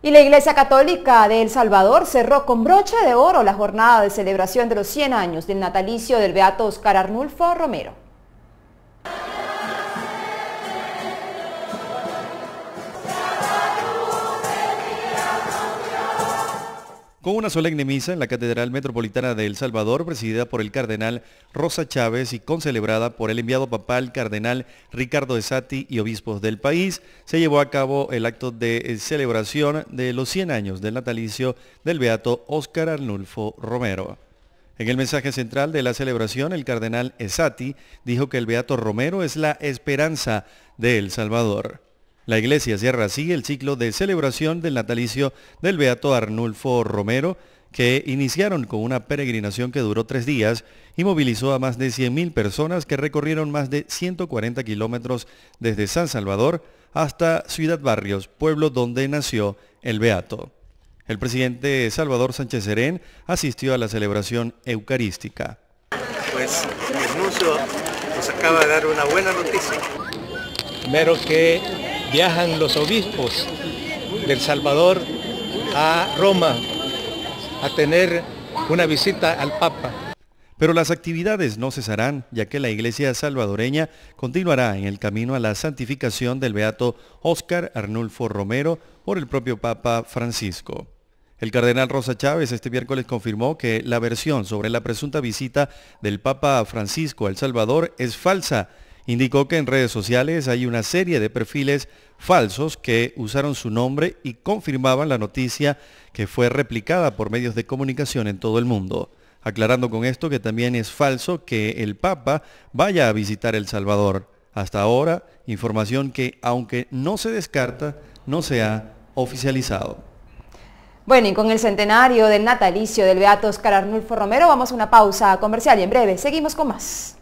Y la Iglesia Católica de El Salvador cerró con broche de oro la jornada de celebración de los 100 años del natalicio del Beato Oscar Arnulfo Romero. Con una solemne misa en la Catedral Metropolitana de El Salvador, presidida por el cardenal Rosa Chávez y concelebrada por el enviado papal cardenal Ricardo Esati y obispos del país, se llevó a cabo el acto de eh, celebración de los 100 años del natalicio del beato Óscar Arnulfo Romero. En el mensaje central de la celebración, el cardenal Esati dijo que el beato Romero es la esperanza de El Salvador. La iglesia cierra así el ciclo de celebración del natalicio del Beato Arnulfo Romero, que iniciaron con una peregrinación que duró tres días y movilizó a más de 100.000 personas que recorrieron más de 140 kilómetros desde San Salvador hasta Ciudad Barrios, pueblo donde nació el Beato. El presidente Salvador Sánchez Serén asistió a la celebración eucarística. Pues el nos acaba de dar una buena noticia. Primero que viajan los obispos del Salvador a Roma a tener una visita al Papa. Pero las actividades no cesarán, ya que la iglesia salvadoreña continuará en el camino a la santificación del beato Óscar Arnulfo Romero por el propio Papa Francisco. El cardenal Rosa Chávez este miércoles confirmó que la versión sobre la presunta visita del Papa Francisco al Salvador es falsa Indicó que en redes sociales hay una serie de perfiles falsos que usaron su nombre y confirmaban la noticia que fue replicada por medios de comunicación en todo el mundo. Aclarando con esto que también es falso que el Papa vaya a visitar El Salvador. Hasta ahora, información que, aunque no se descarta, no se ha oficializado. Bueno, y con el centenario del natalicio del Beato Oscar Arnulfo Romero, vamos a una pausa comercial y en breve seguimos con más.